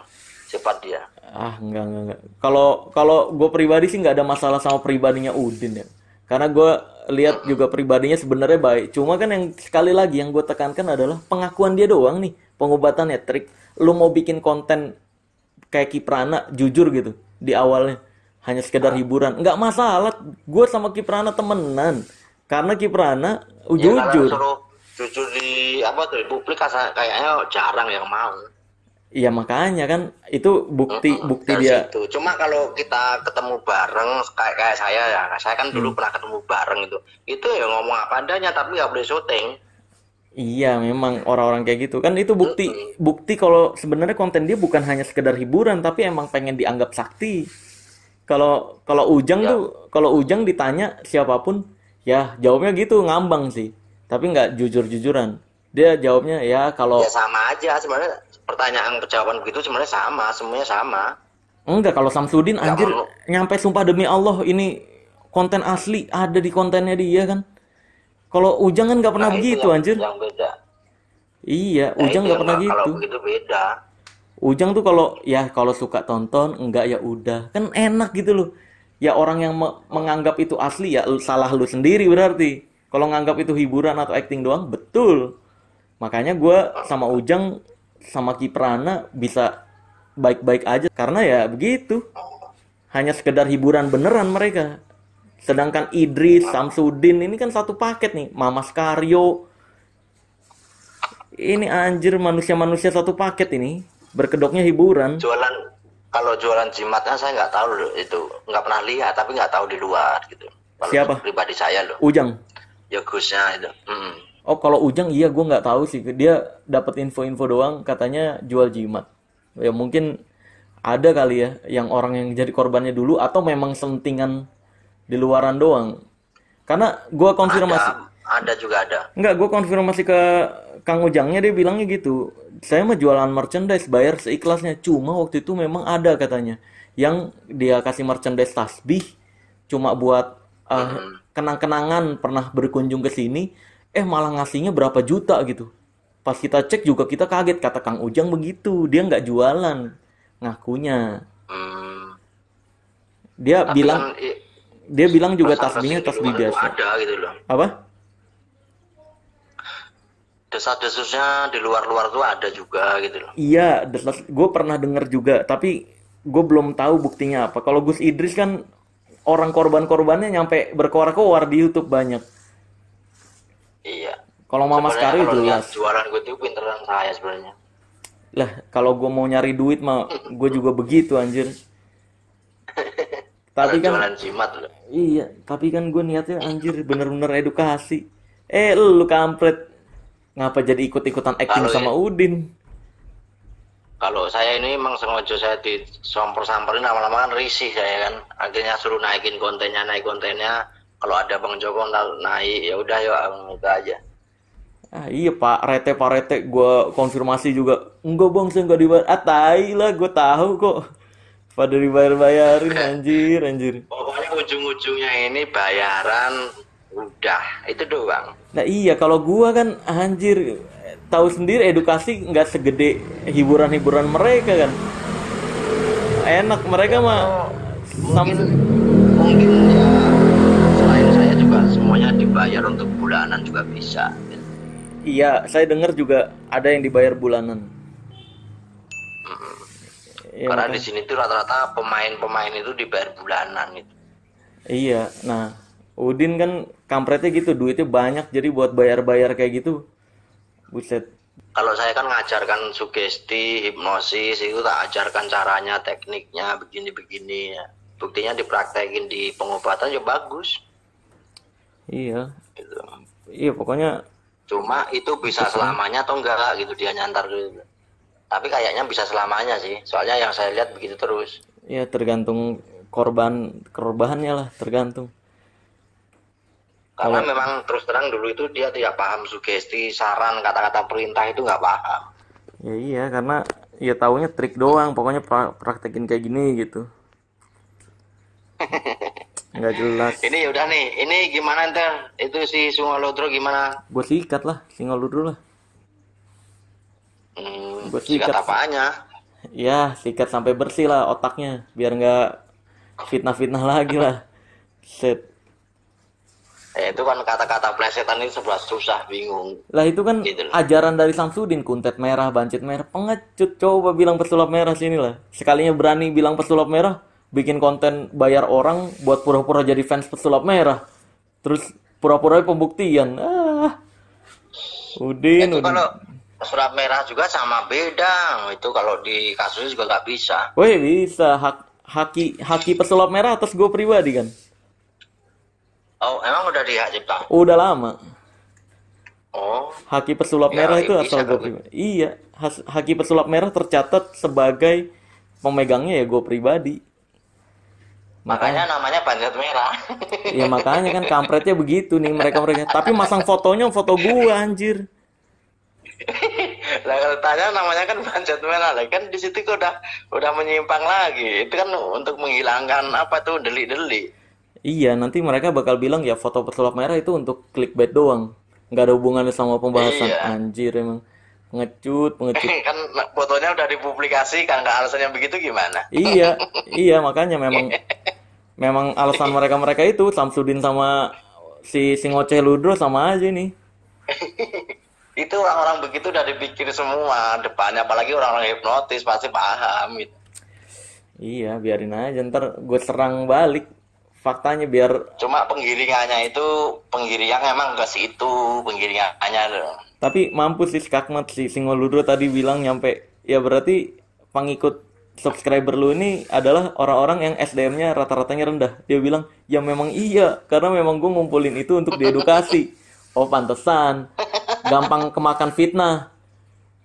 sifat dia ah enggak enggak, enggak. kalau kalau gue pribadi sih nggak ada masalah sama pribadinya Udin ya karena gue lihat juga pribadinya sebenarnya baik cuma kan yang sekali lagi yang gue tekankan adalah pengakuan dia doang nih pengobatannya trik lu mau bikin konten kayak Kiprana jujur gitu di awalnya hanya sekedar hiburan nggak masalah gue sama Kiprana temenan karena Kiprana ya, jujur karena jujur di apa tuh di publik kayaknya jarang yang mau Iya makanya kan itu bukti hmm, bukti dia. Itu. Cuma kalau kita ketemu bareng kayak kayak saya ya, saya kan dulu hmm. pernah ketemu bareng itu, itu ya ngomong apa adanya tapi nggak boleh syuting. Iya memang orang-orang kayak gitu kan itu bukti hmm. bukti kalau sebenarnya konten dia bukan hanya sekedar hiburan tapi emang pengen dianggap sakti. Kalau kalau Ujang ya. tuh kalau Ujang ditanya siapapun ya jawabnya gitu ngambang sih tapi nggak jujur jujuran dia jawabnya ya kalau ya sama aja sebenarnya pertanyaan jawaban begitu sebenarnya sama semuanya sama enggak kalau Samsudin anjir nyampe sumpah demi Allah ini konten asli ada di kontennya dia kan kalau Ujang kan nggak pernah nah, begitu yang, anjir yang beda iya nah, Ujang nggak pernah gitu kalau begitu beda Ujang tuh kalau ya kalau suka tonton enggak ya udah kan enak gitu loh ya orang yang me menganggap itu asli ya salah lu sendiri berarti kalau nganggap itu hiburan atau acting doang betul makanya gue sama Ujang sama Kiprana bisa baik-baik aja karena ya begitu hanya sekedar hiburan beneran mereka sedangkan Idris Samsudin ini kan satu paket nih Mama Karyo ini anjir manusia-manusia satu paket ini berkedoknya hiburan jualan kalau jualan jimatnya saya nggak tahu loh itu nggak pernah lihat tapi nggak tahu di luar gitu kalau siapa pribadi saya loh Ujang ya itu hmm oh kalau Ujang iya gue nggak tahu sih dia dapat info-info doang katanya jual jimat ya mungkin ada kali ya yang orang yang jadi korbannya dulu atau memang sentingan di luaran doang karena gue konfirmasi ada, ada juga ada nggak gue konfirmasi ke Kang Ujangnya dia bilangnya gitu saya mau jualan merchandise bayar seikhlasnya cuma waktu itu memang ada katanya yang dia kasih merchandise tasbih cuma buat uh, -hmm. kenang-kenangan pernah berkunjung ke sini eh malah ngasihnya berapa juta gitu pas kita cek juga kita kaget kata Kang Ujang begitu dia nggak jualan ngakunya hmm. dia Tapi bilang kan, yang, dia bilang juga tasbihnya tasbih biasa ada gitu apa desa desusnya di luar-luar tuh ada juga gitu loh iya desa, gue pernah denger juga tapi gue belum tahu buktinya apa kalau Gus Idris kan orang korban-korbannya nyampe berkoar-koar di YouTube banyak kalau Mama Sekari jelas. Jualan gue tuh pinteran saya sebenarnya. Lah, kalau gue mau nyari duit mah gue juga begitu anjir. tapi kan jualan jimat loh. Iya, tapi kan gue niatnya anjir bener-bener edukasi. Eh, lu kampret. Ngapa jadi ikut-ikutan acting sama ya- Udin? Kalau saya ini emang sengaja saya disamper-samperin lama-lama kan risih saya kan. Akhirnya suruh naikin kontennya, naik kontennya. Kalau ada Bang Joko naik, ya udah yuk itu aja ah iya pak rete pak rete gue konfirmasi juga enggak bang saya enggak dibayar ah tai lah gue tahu kok pada dibayar bayarin iya. anjir anjir pokoknya ujung ujungnya ini bayaran udah itu doang nah iya kalau gue kan anjir tahu sendiri edukasi nggak segede hiburan hiburan mereka kan enak mereka ya, mah mungkin sam- mungkin ya selain saya juga semuanya dibayar untuk bulanan juga bisa Iya, saya dengar juga ada yang dibayar bulanan. Hmm. Ya, Karena makanya. di sini tuh rata-rata pemain-pemain itu dibayar bulanan itu. Iya, nah Udin kan kampretnya gitu, duitnya banyak jadi buat bayar-bayar kayak gitu. Buset. Kalau saya kan ngajarkan sugesti, hipnosis itu tak ajarkan caranya, tekniknya, begini-begini. Ya. Buktinya dipraktekin di pengobatan ya bagus. Iya. Gitu. Iya pokoknya cuma itu bisa selamanya atau enggak gitu dia nyantar gitu tapi kayaknya bisa selamanya sih soalnya yang saya lihat begitu terus ya tergantung korban korbannya lah tergantung karena Kalau... memang terus terang dulu itu dia tidak paham sugesti saran kata-kata perintah itu nggak paham ya iya karena ya tahunya trik doang pokoknya pra praktekin kayak gini gitu Nggak jelas. Ini udah nih, ini gimana ntar? Itu si Sungai Lodro gimana? Buat sikat lah, singa Lodro lah. Hmm, buat sikat, sikat apanya? Ya, sikat sampai bersih lah otaknya, biar nggak fitnah-fitnah lagi lah. Set. Eh, itu kan kata-kata plesetan ini sebelah susah, bingung. Lah itu kan gitu ajaran dari Samsudin, kuntet merah, bancit merah, pengecut. Coba bilang pesulap merah sini lah. Sekalinya berani bilang pesulap merah, bikin konten bayar orang buat pura-pura jadi fans pesulap merah terus pura-pura pembuktian ah udin itu udin. kalau pesulap merah juga sama beda itu kalau di kasus juga nggak bisa weh bisa hak haki haki pesulap merah atas gue pribadi kan oh emang udah di hak cipta udah lama Oh. Haki pesulap ya, merah ya, itu asal gue pribadi. Gitu. Iya, haki pesulap merah tercatat sebagai pemegangnya ya gue pribadi. Makanya, namanya panjat merah. Iya makanya kan kampretnya begitu nih mereka-mereka. Tapi masang fotonya foto gua anjir. Lah kalau tanya namanya kan panjat merah lah kan di situ kok udah udah menyimpang lagi. Itu kan untuk menghilangkan apa tuh delik-delik. Iya, nanti mereka bakal bilang ya foto pesulap merah itu untuk clickbait doang. Nggak ada hubungannya sama pembahasan iya. anjir emang pengecut pengecut kan fotonya udah dipublikasi kan alasannya begitu gimana iya iya makanya memang memang alasan mereka mereka itu Samsudin sama si Singoce Ludro sama aja nih itu orang-orang begitu udah dipikir semua depannya apalagi orang-orang hipnotis pasti paham gitu. iya biarin aja ntar gue serang balik faktanya biar cuma penggiringannya itu penggiringan emang ke situ penggiringannya tapi mampu sih skakmat si Singoludro tadi bilang nyampe ya berarti pengikut subscriber lu ini adalah orang-orang yang SDM-nya rata-ratanya rendah. Dia bilang, ya memang iya, karena memang gue ngumpulin itu untuk diedukasi. Oh pantesan, gampang kemakan fitnah.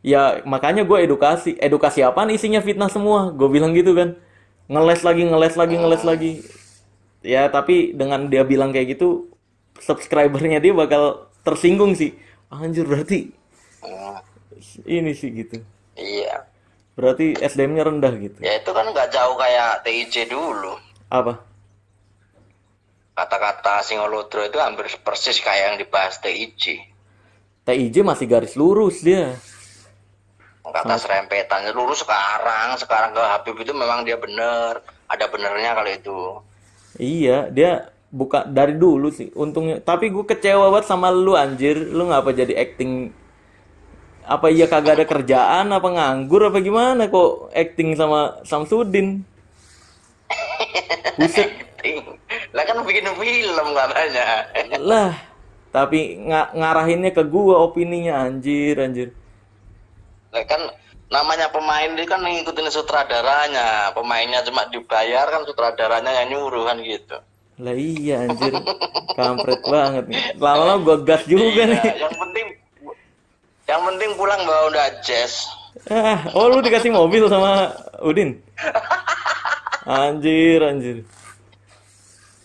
Ya makanya gue edukasi. Edukasi apaan isinya fitnah semua? Gue bilang gitu kan. Ngeles lagi, ngeles lagi, ngeles lagi. Ya tapi dengan dia bilang kayak gitu, subscribernya dia bakal tersinggung sih. Anjir berarti. Iya. Ini sih gitu. Iya. Berarti SDM-nya rendah gitu. Ya itu kan nggak jauh kayak TIC dulu. Apa? Kata-kata Singolodro itu hampir persis kayak yang dibahas TIC TIC masih garis lurus dia. Kata Sama. serempetannya lurus sekarang, sekarang ke Habib itu memang dia bener, ada benernya kalau itu. Iya, dia buka dari dulu sih untungnya. Tapi gue kecewa banget sama lu anjir, lu ngapa jadi acting apa iya kagak ada kerjaan apa nganggur apa gimana kok acting sama Samsudin Buset lah kan bikin film katanya lah tapi ng ngarahinnya ke gua opininya anjir anjir lah kan namanya pemain itu kan ngikutin sutradaranya pemainnya cuma dibayar kan sutradaranya yang nyuruh kan gitu lah iya anjir kampret banget nih lama-lama gua gas juga iya, nih yang penting yang penting pulang bawa Honda Jazz. Ah, oh lu dikasih mobil sama Udin. Anjir, anjir.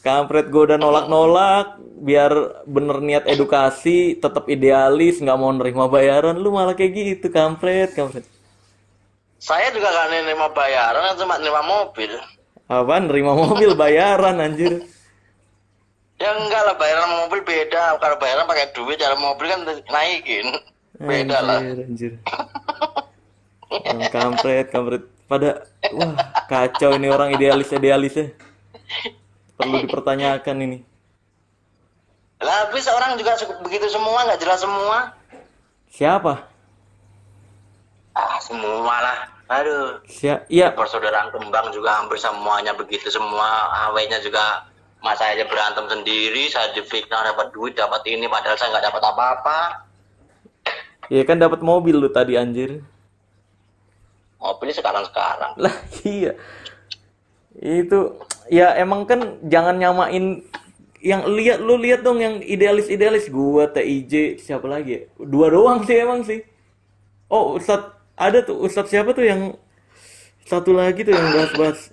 Kampret gue udah nolak-nolak, biar bener niat edukasi, tetap idealis, nggak mau nerima bayaran, lu malah kayak gitu, kampret, kampret. Saya juga gak nerima bayaran, cuma nerima mobil. Apaan, nerima mobil, bayaran, anjir. ya enggak lah, bayaran mobil beda, kalau bayaran pakai duit, cara mobil kan naikin beda lah anjir oh, kampret kampret pada wah kacau ini orang idealis idealisnya perlu dipertanyakan ini lah habis orang juga begitu semua nggak jelas semua siapa ah semua lah aduh siap iya persaudaraan kembang juga hampir semuanya begitu semua awenya juga mas saya aja berantem sendiri saya difitnah dapat duit dapat ini padahal saya nggak dapat apa-apa Iya kan dapat mobil lu tadi anjir. Mobilnya sekarang-sekarang. Lah iya. Itu ya emang kan jangan nyamain yang lihat lu lihat dong yang idealis-idealis gua TIJ siapa lagi? Ya? Dua doang sih emang sih. Oh, Ustaz ada tuh Ustaz siapa tuh yang satu lagi tuh yang bahas-bahas.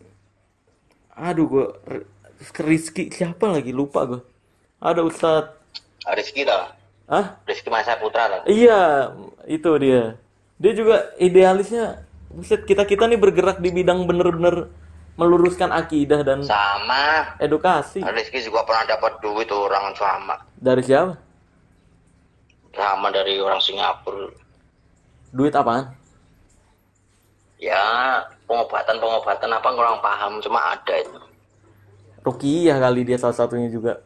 Aduh gua Rizky siapa lagi lupa gua. Ada Ustaz Rizky lah. Hah? Rizky Masa Putra lah. Iya, itu dia. Dia juga idealisnya Buset, kita kita nih bergerak di bidang bener-bener meluruskan akidah dan sama edukasi. Rizky juga pernah dapat duit orang sama. Dari siapa? Sama dari orang Singapura. Duit apaan? Ya, pengobatan-pengobatan apa kurang paham, cuma ada itu. Rukiah kali dia salah satunya juga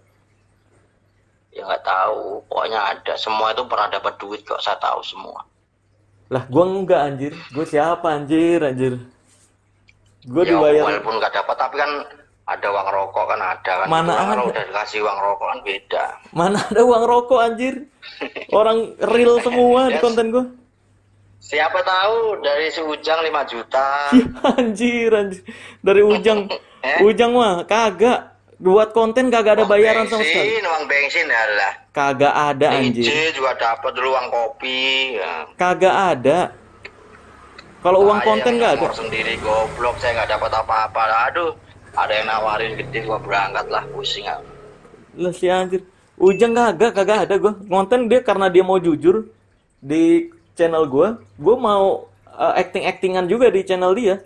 ya nggak tahu pokoknya ada semua itu pernah dapat duit kok saya tahu semua lah gue enggak anjir gue siapa anjir anjir gue ya, dibayar walaupun nggak dapat tapi kan ada uang rokok kan ada kan mana ada kalau udah dikasih uang rokok kan beda mana ada uang rokok anjir orang real semua yes. di konten gue siapa tahu dari si Ujang 5 juta ya, anjir anjir dari Ujang eh? Ujang mah kagak buat konten kagak ada bayaran sama sekali. Uang bensin lah. Kagak ada anjir. Bensin juga dapat uang kopi. Ya. Kagak ada. Kalau uang konten nggak ada. Sendiri goblok saya nggak dapat apa-apa. Aduh, ada yang nawarin gede gua berangkat lah pusing aku. Lah si anjir. Ujang kagak kagak ada gua. Konten dia karena dia mau jujur di channel gua. Gua mau eh, acting-actingan juga di channel dia.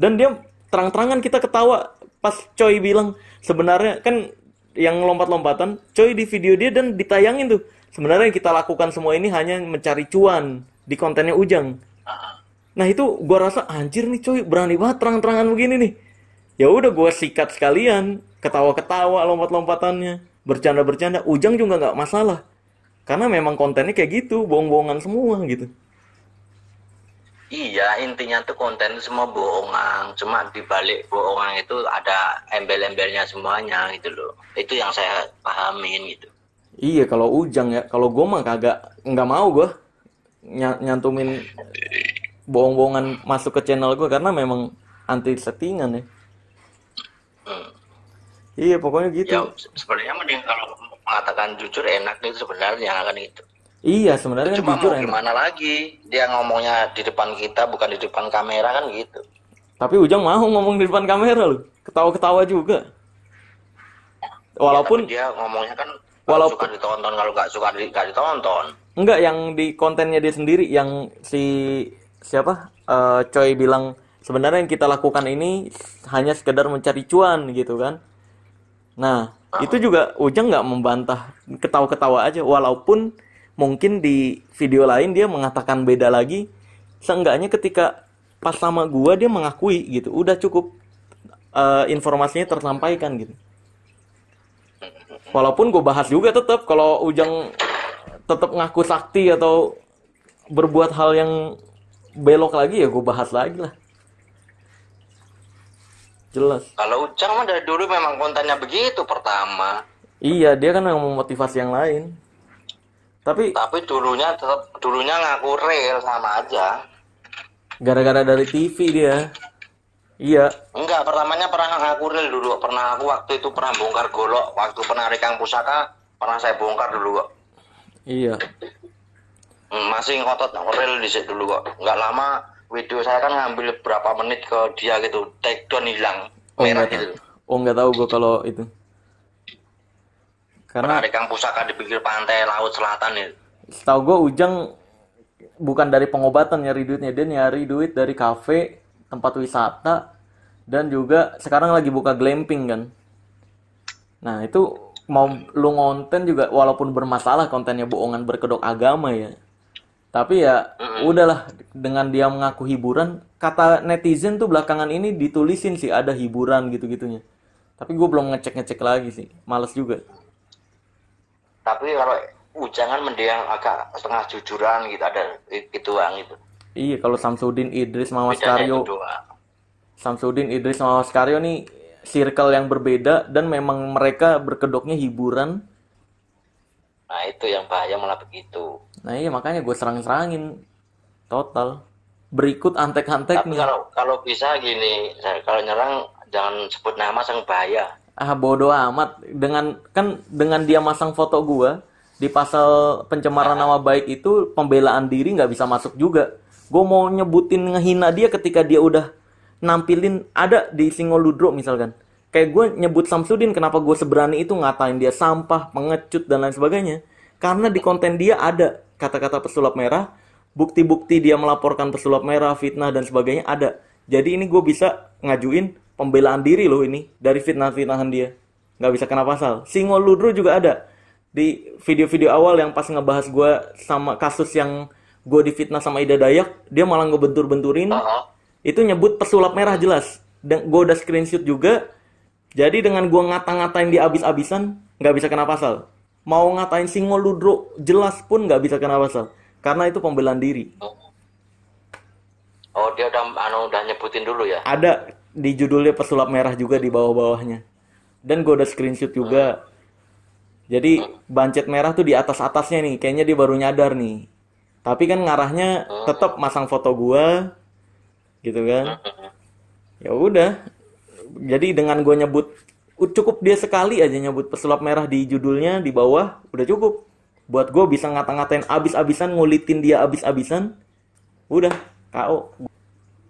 Dan dia terang-terangan kita ketawa pas Choi bilang sebenarnya kan yang lompat-lompatan Choi di video dia dan ditayangin tuh sebenarnya yang kita lakukan semua ini hanya mencari cuan di kontennya Ujang ah. nah itu gua rasa anjir nih Choi berani banget terang-terangan begini nih ya udah gua sikat sekalian ketawa-ketawa lompat-lompatannya bercanda-bercanda Ujang juga nggak masalah karena memang kontennya kayak gitu bohong-bohongan semua gitu Iya, intinya tuh konten itu semua bohongan. Cuma di balik bohongan itu ada embel-embelnya semuanya gitu loh. Itu yang saya pahamin gitu. Iya, kalau Ujang ya, kalau gue mah kagak nggak mau gue nyantumin bohong-bohongan masuk ke channel gue karena memang anti settingan ya. Hmm. Iya, pokoknya gitu. Ya, sebenarnya mending kalau mengatakan jujur enak nih sebenarnya kan itu. Iya sebenarnya kan cuma mau ya. gimana enak. lagi dia ngomongnya di depan kita bukan di depan kamera kan gitu. Tapi Ujang mau ngomong di depan kamera loh, ketawa-ketawa juga. Ya, walaupun dia ngomongnya kan walaupun suka ditonton kalau nggak suka di, gak ditonton. Enggak yang di kontennya dia sendiri yang si siapa uh, Choi bilang sebenarnya yang kita lakukan ini hanya sekedar mencari cuan gitu kan. Nah, nah. itu juga Ujang nggak membantah ketawa-ketawa aja walaupun mungkin di video lain dia mengatakan beda lagi seenggaknya ketika pas sama gua dia mengakui gitu udah cukup uh, informasinya tersampaikan gitu walaupun gue bahas juga tetap kalau Ujang tetap ngaku sakti atau berbuat hal yang belok lagi ya gue bahas lagi lah jelas kalau Ujang mah dari dulu memang kontennya begitu pertama iya dia kan yang motivasi yang lain tapi tapi dulunya tetap dulunya ngaku real sama aja. Gara-gara dari TV dia. Iya. Enggak, pertamanya pernah ngaku real dulu. Pernah aku waktu itu pernah bongkar golok, waktu penarikan pusaka pernah saya bongkar dulu kok. Iya. Hmm, masih ngotot real di situ dulu kok. Enggak lama video saya kan ngambil berapa menit ke dia gitu, take down hilang. Oh, merah gitu. Oh, enggak tahu gua kalau itu karena Penarikan pusaka di pinggir pantai laut selatan ya Setahu gue Ujang bukan dari pengobatan nyari duitnya dia nyari duit dari kafe tempat wisata dan juga sekarang lagi buka glamping kan. Nah itu mau lu ngonten juga walaupun bermasalah kontennya bohongan berkedok agama ya tapi ya udahlah dengan dia mengaku hiburan kata netizen tuh belakangan ini ditulisin sih ada hiburan gitu gitunya tapi gue belum ngecek ngecek lagi sih males juga tapi kalau ujangan mendingan agak setengah jujuran gitu ada yang gitu iya kalau Samsudin Idris Mawas Karyo Samsudin Idris Mawas Karyo nih circle yang berbeda dan memang mereka berkedoknya hiburan nah itu yang bahaya malah begitu nah iya makanya gue serang-serangin total berikut antek antek nih kalau kalau bisa gini kalau nyerang jangan sebut nama sang bahaya ah bodoh amat dengan kan dengan dia masang foto gua di pasal pencemaran nama baik itu pembelaan diri nggak bisa masuk juga gue mau nyebutin ngehina dia ketika dia udah nampilin ada di Singoludro misalkan kayak gue nyebut Samsudin kenapa gue seberani itu ngatain dia sampah pengecut dan lain sebagainya karena di konten dia ada kata-kata pesulap merah bukti-bukti dia melaporkan pesulap merah fitnah dan sebagainya ada jadi ini gue bisa ngajuin pembelaan diri loh ini dari fitnah-fitnahan dia. Nggak bisa kena pasal. Singo Ludro juga ada di video-video awal yang pas ngebahas gue sama kasus yang gue difitnah sama Ida Dayak, dia malah bentur benturin Uh -huh. Itu nyebut pesulap merah jelas. Dan gue udah screenshot juga. Jadi dengan gue ngata-ngatain dia abis-abisan, nggak bisa kena pasal. Mau ngatain Singo Ludro jelas pun nggak bisa kena pasal. Karena itu pembelaan diri. Oh, dia udah, anu, udah nyebutin dulu ya? Ada di judulnya pesulap merah juga di bawah-bawahnya. Dan gue udah screenshot juga. Jadi bancet merah tuh di atas-atasnya nih, kayaknya dia baru nyadar nih. Tapi kan ngarahnya tetap masang foto gue gitu kan. Ya udah. Jadi dengan gue nyebut cukup dia sekali aja nyebut pesulap merah di judulnya di bawah udah cukup buat gue bisa ngata-ngatain abis-abisan ngulitin dia abis-abisan udah kau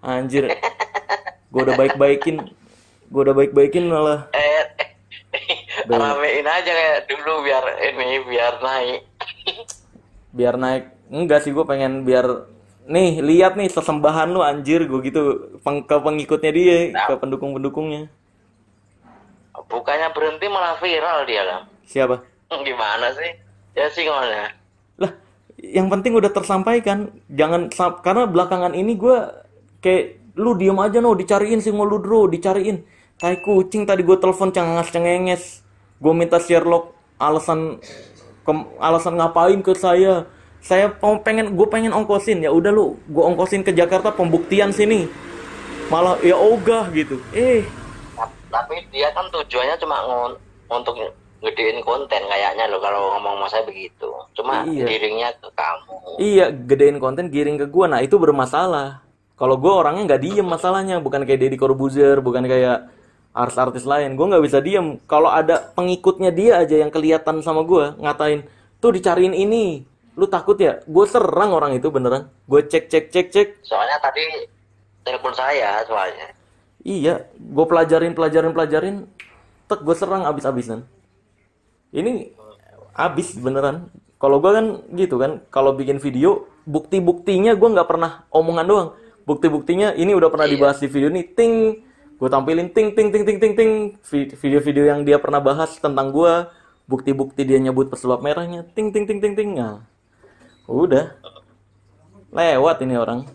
anjir gue udah baik baikin gue udah baik baikin malah eh, eh, ramein aja kayak dulu biar ini biar naik biar naik enggak sih gue pengen biar nih lihat nih sesembahan lu anjir gue gitu peng ke pengikutnya dia nah. ke pendukung pendukungnya bukannya berhenti malah viral dia kan siapa hmm, gimana sih ya sih ngomongnya lah yang penting udah tersampaikan jangan karena belakangan ini gue kayak lu diem aja no dicariin si Ngoludro dicariin tai kucing tadi gue telepon cengenges cengenges gue minta Sherlock alasan ke, alasan ngapain ke saya saya pengen gue pengen ongkosin ya udah lu gue ongkosin ke Jakarta pembuktian sini malah ya ogah gitu eh tapi dia kan tujuannya cuma untuk gedein konten kayaknya lo kalau ngomong sama saya begitu cuma iya. giringnya ke kamu iya gedein konten giring ke gua nah itu bermasalah kalau gue orangnya nggak diem masalahnya bukan kayak Deddy Corbuzier bukan kayak artis-artis lain gue nggak bisa diem kalau ada pengikutnya dia aja yang kelihatan sama gue ngatain tuh dicariin ini lu takut ya gue serang orang itu beneran gue cek cek cek cek soalnya tadi telepon saya soalnya iya gue pelajarin pelajarin pelajarin tek gue serang abis-abisan ini abis beneran kalau gue kan gitu kan kalau bikin video bukti-buktinya gue nggak pernah omongan doang bukti-buktinya ini udah pernah iya. dibahas di video ini, ting gue tampilin ting ting ting ting ting ting video-video yang dia pernah bahas tentang gue bukti-bukti dia nyebut pesulap merahnya ting ting ting ting ting nah, udah lewat ini orang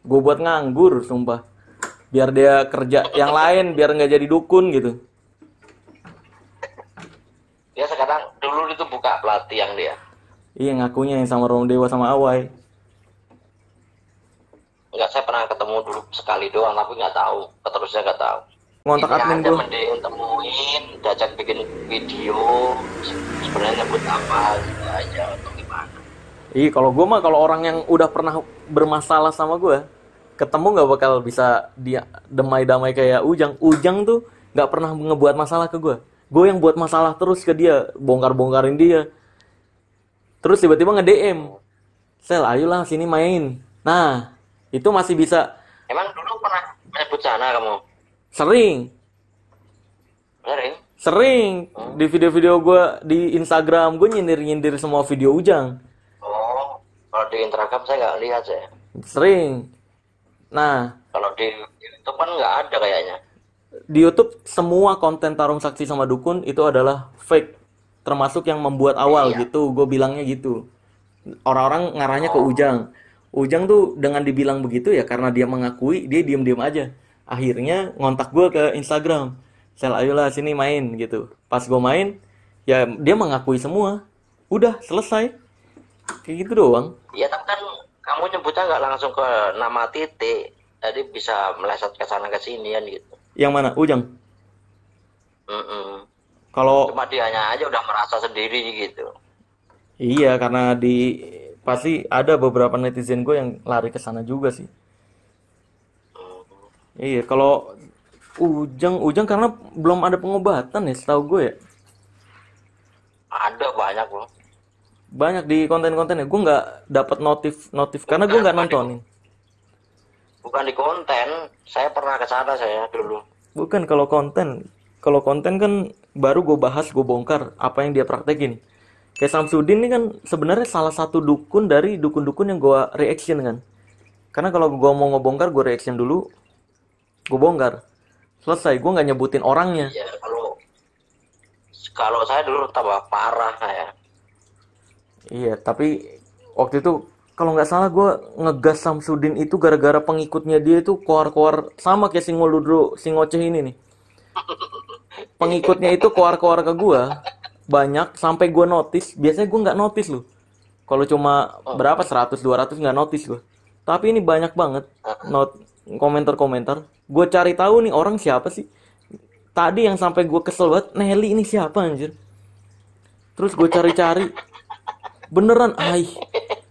gue buat nganggur sumpah biar dia kerja yang lain biar nggak jadi dukun gitu dia ya, sekarang dulu itu buka pelatih yang dia iya ngakunya yang sama Rong Dewa sama Awai nggak saya pernah ketemu dulu sekali doang tapi nggak tahu keterusnya nggak tahu ngontak admin aja mending temuin diajak bikin video sebenarnya buat apa gitu aja atau gimana Iya, kalau gue mah kalau orang yang udah pernah bermasalah sama gue, ketemu nggak bakal bisa dia damai damai kayak Ujang. Ujang tuh nggak pernah ngebuat masalah ke gue. Gue yang buat masalah terus ke dia, bongkar-bongkarin dia. Terus tiba-tiba nge-DM. Sel, ayolah sini main. Nah, itu masih bisa emang dulu pernah menyebut sana kamu sering sering sering hmm. di video-video gue di Instagram gue nyindir-nyindir semua video Ujang oh kalau di Instagram saya nggak lihat ya sering nah kalau di YouTube kan nggak ada kayaknya di YouTube semua konten tarung saksi sama dukun itu adalah fake termasuk yang membuat awal iya. gitu gue bilangnya gitu orang-orang ngarahnya oh. ke Ujang Ujang tuh dengan dibilang begitu ya karena dia mengakui dia diem-diem aja. Akhirnya ngontak gue ke Instagram. Sel ayolah sini main gitu. Pas gue main ya dia mengakui semua. Udah selesai. Kayak gitu doang. Iya tapi kan kamu nyebutnya nggak langsung ke nama titik. Jadi bisa meleset ke sana ke sini ya gitu. Yang mana? Ujang? Mm Kalau cuma dia aja udah merasa sendiri gitu. Iya, karena di pasti ada beberapa netizen gue yang lari ke sana juga sih oh. iya kalau Ujang Ujang karena belum ada pengobatan ya setahu gue ya ada banyak loh banyak di konten konten ya, gue nggak dapat notif notif karena gue nggak nontonin bukan di konten saya pernah ke sana saya dulu bukan kalau konten kalau konten kan baru gue bahas gue bongkar apa yang dia praktekin kayak Samsudin ini kan sebenarnya salah satu dukun dari dukun-dukun yang gue reaction kan karena kalau gue mau ngebongkar gue reaction dulu gue bongkar selesai gue nggak nyebutin orangnya Iya, kalau kalau saya dulu tambah parah ya iya tapi waktu itu kalau nggak salah gue ngegas Samsudin itu gara-gara pengikutnya dia itu koar-koar sama kayak singo dulu singoceh ini nih pengikutnya itu koar-koar ke gue banyak sampai gue notice biasanya gue nggak notice loh kalau cuma oh. berapa 100 200 nggak notice loh tapi ini banyak banget ah. not komentar-komentar gue cari tahu nih orang siapa sih tadi yang sampai gue kesel banget Nelly ini siapa anjir terus gue cari-cari beneran ay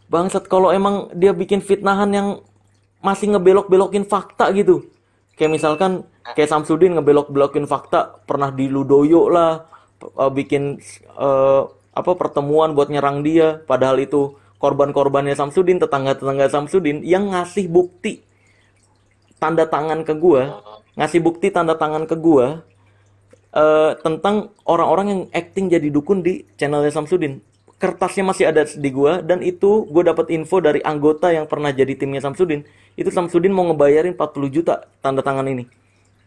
bangsat kalau emang dia bikin fitnahan yang masih ngebelok-belokin fakta gitu kayak misalkan kayak Samsudin ngebelok-belokin fakta pernah di Ludoyo lah uh, bikin uh, apa pertemuan buat nyerang dia padahal itu korban-korbannya Samsudin tetangga-tetangga Samsudin yang ngasih bukti tanda tangan ke gua ngasih bukti tanda tangan ke gua uh, tentang orang-orang yang acting jadi dukun di channelnya Samsudin kertasnya masih ada di gua dan itu gue dapat info dari anggota yang pernah jadi timnya Samsudin itu Samsudin mau ngebayarin 40 juta tanda tangan ini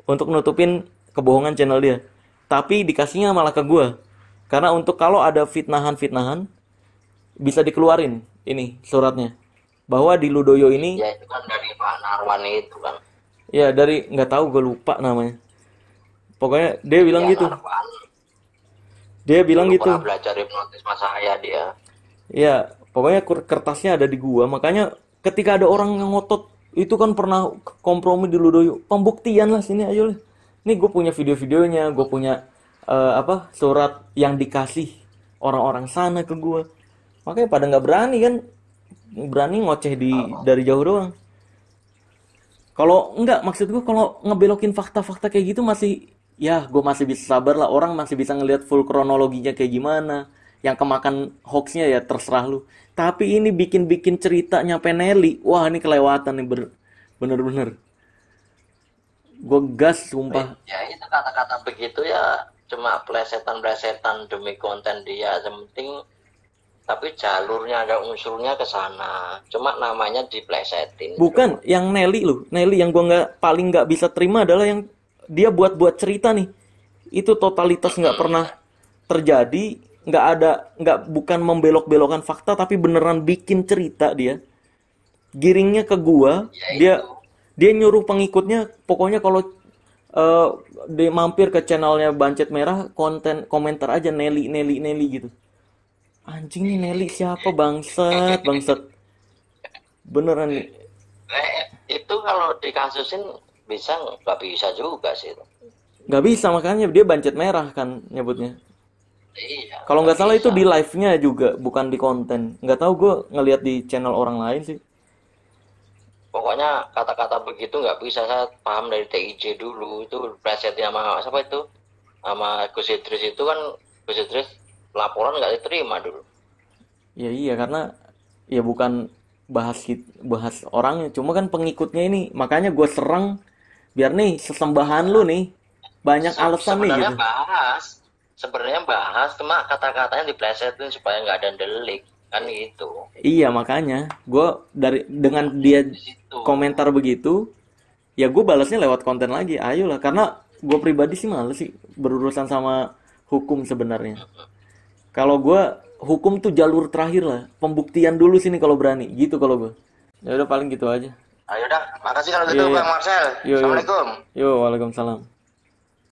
untuk nutupin kebohongan channel dia tapi dikasihnya malah ke gue karena untuk kalau ada fitnahan-fitnahan bisa dikeluarin ini suratnya bahwa di Ludoyo ini ya itu kan dari Pak Narwan itu kan ya dari nggak tahu gue lupa namanya pokoknya dia bilang ya, gitu Narwan. dia bilang gitu belajar hipnotis masa saya dia ya pokoknya kertasnya ada di gua makanya ketika ada orang yang ngotot itu kan pernah kompromi di Ludoyo pembuktian lah sini ayo lah nih gue punya video-videonya, gue punya uh, apa surat yang dikasih orang-orang sana ke gue. Makanya pada nggak berani kan, berani ngoceh di dari jauh doang. Kalau enggak maksud gue kalau ngebelokin fakta-fakta kayak gitu masih ya gue masih bisa sabar lah orang masih bisa ngelihat full kronologinya kayak gimana yang kemakan hoaxnya ya terserah lu tapi ini bikin-bikin ceritanya nyampe wah ini kelewatan nih bener-bener gue gas sumpah ya itu kata-kata begitu ya cuma plesetan-plesetan demi konten dia yang penting tapi jalurnya ada unsurnya ke sana cuma namanya diplesetin bukan cuma. yang Nelly loh Nelly yang gue nggak paling nggak bisa terima adalah yang dia buat-buat cerita nih itu totalitas nggak hmm. pernah terjadi nggak ada nggak bukan membelok-belokan fakta tapi beneran bikin cerita dia giringnya ke gua ya dia itu dia nyuruh pengikutnya pokoknya kalau uh, dia mampir ke channelnya Bancet Merah konten komentar aja Nelly Nelly Nelly gitu anjing nih Nelly siapa bangsat bangsat beneran nih eh, itu kalau dikasusin bisa nggak bisa juga sih nggak bisa makanya dia Bancet Merah kan nyebutnya Iya, kalau nggak salah itu di live-nya juga bukan di konten nggak tahu gue ngelihat di channel orang lain sih pokoknya kata-kata begitu nggak bisa saya paham dari TIJ dulu itu preset sama siapa itu sama Gus Idris itu kan Gus Idris laporan nggak diterima dulu ya iya karena ya bukan bahas bahas orangnya cuma kan pengikutnya ini makanya gue serang biar nih sesembahan lu nih banyak Se alasan nih gitu. bahas sebenarnya bahas cuma kata-katanya diplesetin supaya nggak ada delik kan gitu iya makanya gue dari dengan dia komentar begitu ya gue balasnya lewat konten lagi ayolah karena gue pribadi sih males sih berurusan sama hukum sebenarnya kalau gue hukum tuh jalur terakhir lah pembuktian dulu sini kalau berani gitu kalau gue ya udah paling gitu aja ayo dah makasih kalau gitu iya, iya. bang Marcel yo, yo. assalamualaikum yo waalaikumsalam